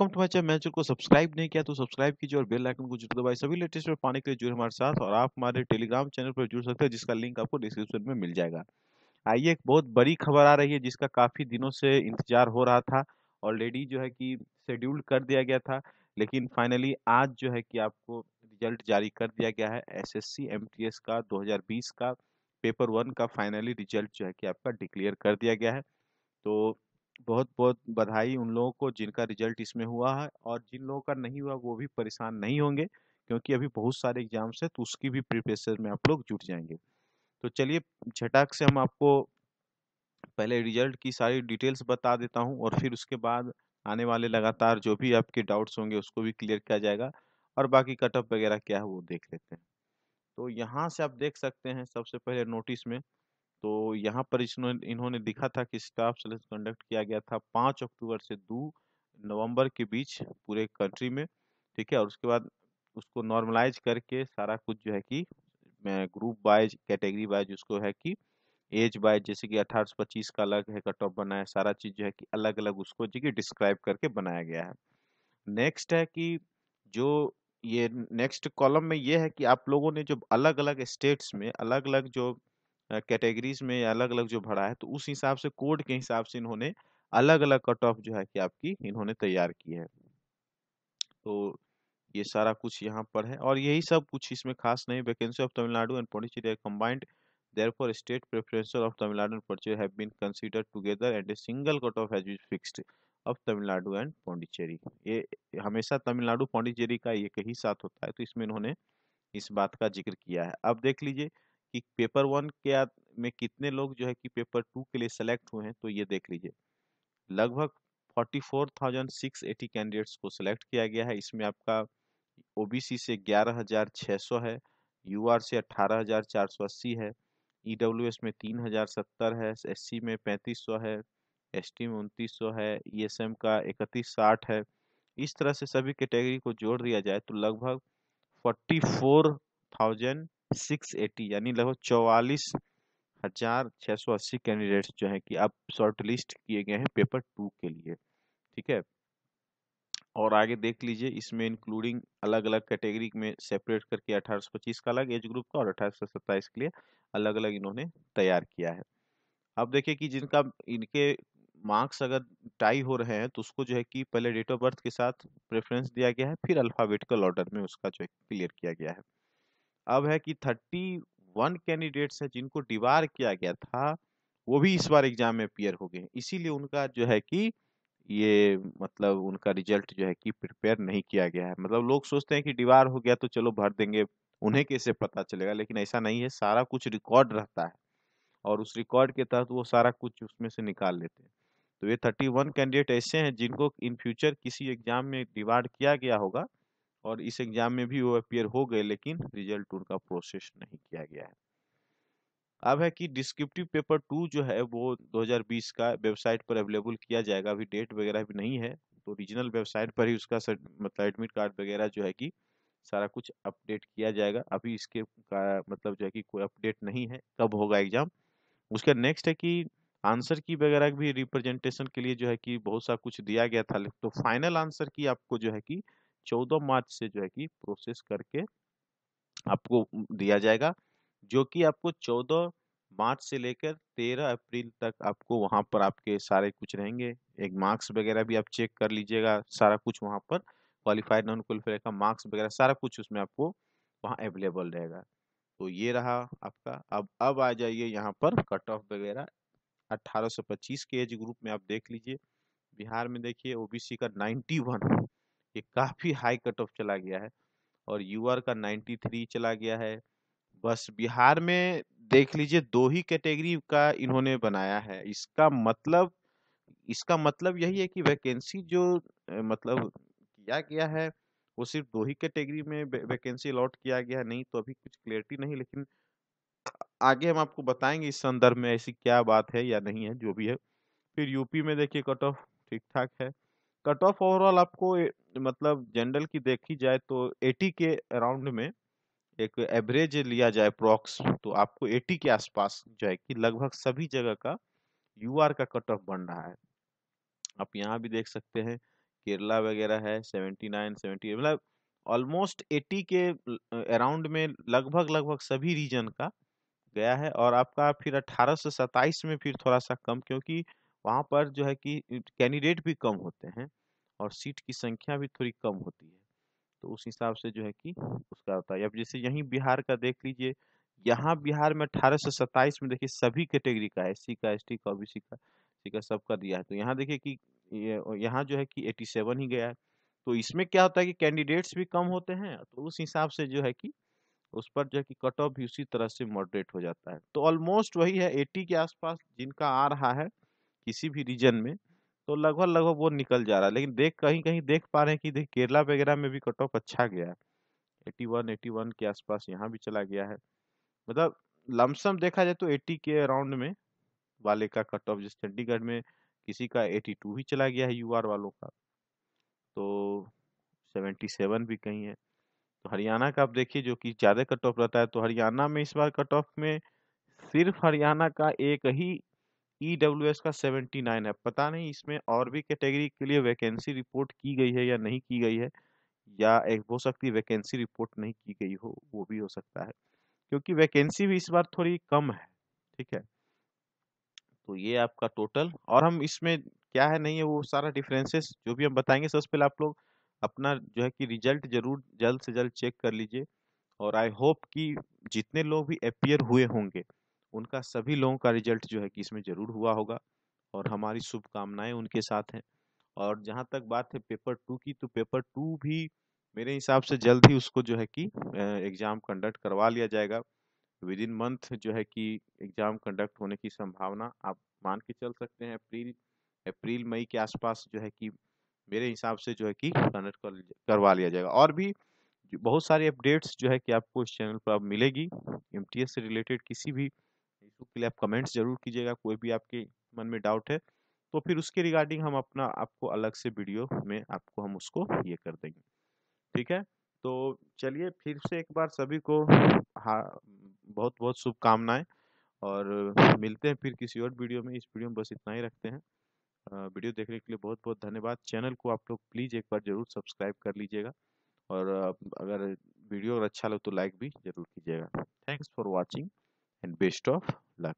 come to my channel channel को subscribe नहीं किया तो सब्सक्राइब कीजिए और बेल आइकन को जरूर दबाए सभी लेटेस्ट पर पाने के लिए जुड़े हमारे साथ और आप हमारे टेलीग्राम चैनल पर जुड़ सकते हैं जिसका लिंक आपको डिस्क्रिप्शन में मिल जाएगा आइए एक बहुत बड़ी खबर आ रही है जिसका काफ़ी दिनों से इंतजार हो रहा था ऑलरेडी जो है कि शेड्यूल्ड कर दिया गया था लेकिन फाइनली आज जो है कि आपको रिजल्ट जारी कर दिया गया है टी एस का बीस का पेपर वन का फाइनली रिजल्ट जो है कि आपका डिक्लेयर कर दिया गया है तो बहुत बहुत बधाई उन लोगों को जिनका रिजल्ट इसमें हुआ है और जिन लोगों का नहीं हुआ वो भी परेशान नहीं होंगे क्योंकि अभी बहुत सारे एग्जाम्स हैं तो उसकी भी प्रिपरेशन में आप लोग जुट जाएंगे तो चलिए झटाक से हम आपको पहले रिजल्ट की सारी डिटेल्स बता देता हूँ और फिर उसके बाद आने वाले लगातार जो भी आपके डाउट्स होंगे उसको भी क्लियर किया जाएगा और बाकी कटअप वगैरह क्या है वो देख लेते हैं तो यहाँ से आप देख सकते हैं सबसे पहले नोटिस में तो यहाँ पर इन्होंने इन्होंने लिखा था कि स्टाफ सेलेक्स कंडक्ट किया गया था पाँच अक्टूबर से दो नवंबर के बीच पूरे कंट्री में ठीक है और उसके बाद उसको नॉर्मलाइज करके सारा कुछ जो है कि ग्रुप वाइज कैटेगरी वाइज उसको है कि एज वाइज जैसे कि अठारह सौ पच्चीस का अलग है कट ऑफ बनाया सारा चीज़ जो है कि अलग अलग उसको जो कि डिस्क्राइब करके बनाया गया है नेक्स्ट है कि जो ये नेक्स्ट कॉलम में ये है कि आप लोगों ने जो अलग अलग स्टेट्स में अलग अलग जो कैटेगरीज में अलग अलग जो भरा है तो उस हिसाब से कोड के हिसाब से इन्होंने अलग अलग कट ऑफ जो है कि आपकी इन्होंने तैयार की है तो ये सारा कुछ यहाँ पर है और यही सब कुछ इसमें खास नहीं vacancy of Tamil Nadu and Pondicherry combined there for state of of Tamil Nadu and Pondicherry have been considered together and a single cutoff of been fixed of Tamil Nadu and ये हमेशा तमिलनाडु पॉडिचेरी का एक ही साथ होता है तो इसमें इन्होंने इस बात का जिक्र किया है अब देख लीजिए कि पेपर वन के में कितने लोग जो है कि पेपर टू के लिए सेलेक्ट हुए हैं तो ये देख लीजिए लगभग 44,680 कैंडिडेट्स को सेलेक्ट किया गया है इसमें आपका ओबीसी से 11,600 है यूआर से 18,480 है ईडब्ल्यूएस में 3,070 है एससी में 3500 है एसटी में 2900 है ईएसएम का 3160 है इस तरह से सभी कैटेगरी को जोड़ दिया जाए तो लगभग 44,000 सिक्स एटी यानी लगभग चौवालीस हजार छः सौ अस्सी कैंडिडेट्स जो है कि अब शॉर्ट लिस्ट किए गए हैं पेपर टू के लिए ठीक है और आगे देख लीजिए इसमें इंक्लूडिंग अलग अलग कैटेगरी में सेपरेट करके अठारह सौ पच्चीस का अलग एज ग्रुप का और अठारह सौ सत्ताईस के लिए अलग अलग इन्होंने तैयार किया है अब देखिए कि जिनका इनके मार्क्स अगर टाई हो रहे हैं तो उसको जो है कि पहले डेट ऑफ बर्थ के साथ प्रेफरेंस दिया गया है फिर अल्फ़ाबेटिकल ऑर्डर में उसका जो है क्लियर किया गया है अब है कि थर्टी वन कैंडिडेट्स हैं जिनको डिवार किया गया था वो भी इस बार एग्जाम में अपियर हो गए इसीलिए उनका जो है कि ये मतलब उनका रिजल्ट जो है कि प्रिपेयर नहीं किया गया है मतलब लोग सोचते हैं कि डिवार हो गया तो चलो भर देंगे उन्हें कैसे पता चलेगा लेकिन ऐसा नहीं है सारा कुछ रिकॉर्ड रहता है और उस रिकॉर्ड के तहत वो सारा कुछ उसमें से निकाल लेते हैं तो ये थर्टी वन कैंडिडेट ऐसे हैं जिनको इन फ्यूचर किसी एग्जाम में डिवार किया गया होगा और इस एग्जाम में भी वो अपियर हो गए लेकिन रिजल्ट उनका प्रोसेस नहीं किया गया है अब है कि डिस्क्रिप्टिव पेपर टू जो है वो 2020 का वेबसाइट पर अवेलेबल किया जाएगा अभी डेट वगैरह भी नहीं है तो रीजनल वेबसाइट पर ही उसका सर, मतलब एडमिट कार्ड वगैरह जो है कि सारा कुछ अपडेट किया जाएगा अभी इसके का मतलब जो है कि कोई अपडेट नहीं है कब होगा एग्जाम उसका नेक्स्ट है कि आंसर की वगैरह भी रिप्रेजेंटेशन के लिए जो है कि बहुत सा कुछ दिया गया था तो फाइनल आंसर की आपको जो है कि चौदह मार्च से जो है कि प्रोसेस करके आपको दिया जाएगा जो कि आपको चौदह मार्च से लेकर तेरह अप्रैल तक आपको वहाँ पर आपके सारे कुछ रहेंगे एक मार्क्स वगैरह भी आप चेक कर लीजिएगा सारा कुछ वहाँ पर क्वालिफाइड नॉन क्वालिफाइड का मार्क्स वगैरह सारा कुछ उसमें आपको वहाँ अवेलेबल रहेगा तो ये रहा आपका अब अब आ जाइए यहाँ पर कट ऑफ वगैरह पच्चीस के एज ग्रुप में आप देख लीजिए बिहार में देखिए ओबीसी का वन ये काफ़ी हाई कट ऑफ चला गया है और यूआर का 93 चला गया है बस बिहार में देख लीजिए दो ही कैटेगरी का इन्होंने बनाया है इसका मतलब इसका मतलब यही है कि वैकेंसी जो मतलब किया गया है वो सिर्फ दो ही कैटेगरी में वैकेंसी अलॉट किया गया है नहीं तो अभी कुछ क्लियरिटी नहीं लेकिन आगे हम आपको बताएंगे इस संदर्भ में ऐसी क्या बात है या नहीं है जो भी है फिर यूपी में देखिए कट ऑफ ठीक ठाक है कट ऑफ ओवरऑल आपको मतलब जनरल की देखी जाए तो 80 के अराउंड में एक एवरेज लिया जाए प्रॉक्स तो आपको 80 के आसपास जो है कि लगभग सभी जगह का यू का कट ऑफ बन रहा है आप यहाँ भी देख सकते हैं केरला वगैरह है 79 70 मतलब ऑलमोस्ट 80 के अराउंड में लगभग लगभग सभी रीजन का गया है और आपका फिर अट्ठारह से सत्ताईस में फिर थोड़ा सा कम क्योंकि वहाँ पर जो है कि कैंडिडेट भी कम होते हैं और सीट की संख्या भी थोड़ी कम होती है तो उस हिसाब से जो है कि उसका होता है अब जैसे यहीं बिहार का देख लीजिए यहाँ बिहार में अठारह सौ सत्ताईस में देखिए सभी कैटेगरी का एस सी का एस टी का ओ बी का सी का सबका दिया है तो यहाँ देखिए कि यहाँ जो है कि एटी सेवन ही गया है तो इसमें क्या होता है कि कैंडिडेट्स भी कम होते हैं तो उस हिसाब से जो है कि उस पर जो है कि कट ऑफ भी उसी तरह से मॉडरेट हो जाता है तो ऑलमोस्ट वही है एटी के आसपास जिनका आ रहा है किसी भी रीजन में तो लगभग लगभग वो निकल जा रहा है लेकिन देख कहीं कहीं देख पा रहे हैं कि देख केरला वगैरह में भी कट ऑफ अच्छा गया है एट्टी वन एट्टी वन के आसपास यहाँ भी चला गया है मतलब लमसम देखा जाए तो एट्टी के अराउंड में वाले का कट ऑफ जिस चंडीगढ़ में किसी का एटी टू ही चला गया है यू वालों का तो सेवेंटी सेवन भी कहीं है तो हरियाणा का आप देखिए जो कि ज़्यादा कट ऑफ रहता है तो हरियाणा में इस बार कट ऑफ में सिर्फ हरियाणा का एक ही ई डब्ल्यू एस का सेवेंटी नाइन है पता नहीं इसमें और भी कैटेगरी के लिए वैकेंसी रिपोर्ट की गई है या नहीं की गई है या एक हो सकती वैकेंसी रिपोर्ट नहीं की गई हो वो भी हो सकता है क्योंकि वैकेंसी भी इस बार थोड़ी कम है ठीक है तो ये आपका टोटल और हम इसमें क्या है नहीं है वो सारा डिफरेंसेस जो भी हम बताएंगे सबसे पहले आप लोग अपना जो है कि रिजल्ट जरूर जल्द से जल्द चेक कर लीजिए और आई होप कि जितने लोग भी अपियर हुए होंगे उनका सभी लोगों का रिजल्ट जो है कि इसमें ज़रूर हुआ होगा और हमारी शुभकामनाएं उनके साथ हैं और जहाँ तक बात है पेपर टू की तो पेपर टू भी मेरे हिसाब से जल्द ही उसको जो है कि एग्ज़ाम कंडक्ट करवा लिया जाएगा विद इन मंथ जो है कि एग्ज़ाम कंडक्ट होने की संभावना आप मान के चल सकते हैं अप्रैल अप्रैल मई के आसपास जो है कि मेरे हिसाब से जो है कि कंडक्ट कर, करवा लिया जाएगा और भी बहुत सारी अपडेट्स जो है कि आपको इस चैनल पर अब मिलेगी एम से रिलेटेड किसी भी के लिए आप कमेंट्स जरूर कीजिएगा कोई भी आपके मन में डाउट है तो फिर उसके रिगार्डिंग हम अपना आपको अलग से वीडियो में आपको हम उसको ये कर देंगे ठीक है तो चलिए फिर से एक बार सभी को हाँ बहुत बहुत शुभकामनाएं और मिलते हैं फिर किसी और वीडियो में इस वीडियो में बस इतना ही रखते हैं वीडियो देखने के लिए बहुत बहुत धन्यवाद चैनल को आप लोग प्लीज़ एक बार ज़रूर सब्सक्राइब कर लीजिएगा और अगर वीडियो अगर अच्छा लगे तो लाइक भी ज़रूर कीजिएगा thanks for watching and best of luck